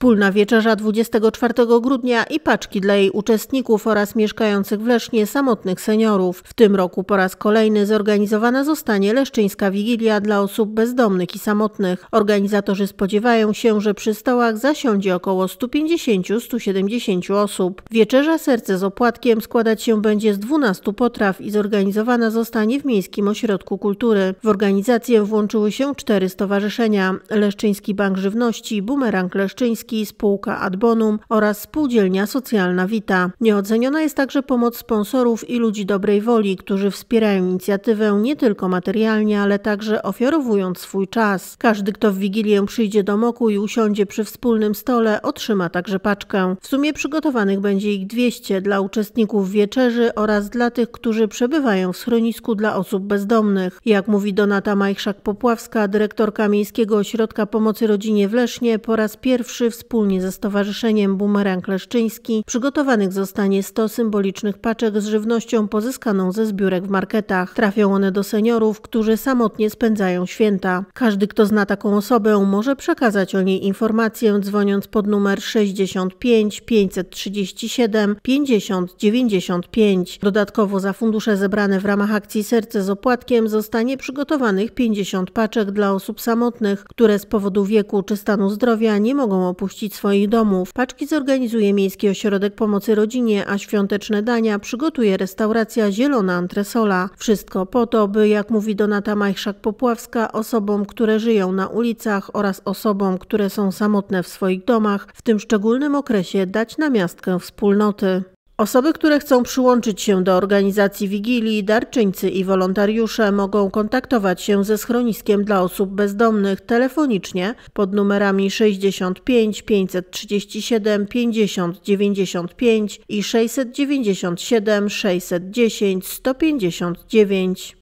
Wspólna wieczerza 24 grudnia i paczki dla jej uczestników oraz mieszkających w Lesznie samotnych seniorów. W tym roku po raz kolejny zorganizowana zostanie Leszczyńska Wigilia dla osób bezdomnych i samotnych. Organizatorzy spodziewają się, że przy stołach zasiądzie około 150-170 osób. Wieczerza Serce z Opłatkiem składać się będzie z 12 potraw i zorganizowana zostanie w Miejskim Ośrodku Kultury. W organizację włączyły się cztery stowarzyszenia. Leszczyński Bank Żywności, Bumerang Leszczyński, Miejski, spółka Adbonum oraz spółdzielnia socjalna Wita. Nieoceniona jest także pomoc sponsorów i ludzi dobrej woli, którzy wspierają inicjatywę nie tylko materialnie, ale także ofiarowując swój czas. Każdy, kto w Wigilię przyjdzie do Moku i usiądzie przy wspólnym stole, otrzyma także paczkę. W sumie przygotowanych będzie ich 200 dla uczestników wieczerzy oraz dla tych, którzy przebywają w schronisku dla osób bezdomnych. Jak mówi Donata Majchrzak-Popławska, dyrektorka Miejskiego Ośrodka Pomocy Rodzinie w Lesznie, po raz pierwszy w wspólnie ze Stowarzyszeniem Bumerang Leszczyński przygotowanych zostanie 100 symbolicznych paczek z żywnością pozyskaną ze zbiórek w marketach. Trafią one do seniorów, którzy samotnie spędzają święta. Każdy, kto zna taką osobę, może przekazać o niej informację dzwoniąc pod numer 65 537 50 95. Dodatkowo za fundusze zebrane w ramach akcji Serce z opłatkiem zostanie przygotowanych 50 paczek dla osób samotnych, które z powodu wieku czy stanu zdrowia nie mogą opuścić opuścić swoich domów. Paczki zorganizuje Miejski Ośrodek Pomocy Rodzinie, a świąteczne dania przygotuje restauracja Zielona Antresola. Wszystko po to, by, jak mówi Donata Majchszak popławska osobom, które żyją na ulicach oraz osobom, które są samotne w swoich domach, w tym szczególnym okresie dać na miastkę wspólnoty. Osoby, które chcą przyłączyć się do organizacji Wigilii, darczyńcy i wolontariusze mogą kontaktować się ze schroniskiem dla osób bezdomnych telefonicznie pod numerami 65 537 50 95 i 697 610 159.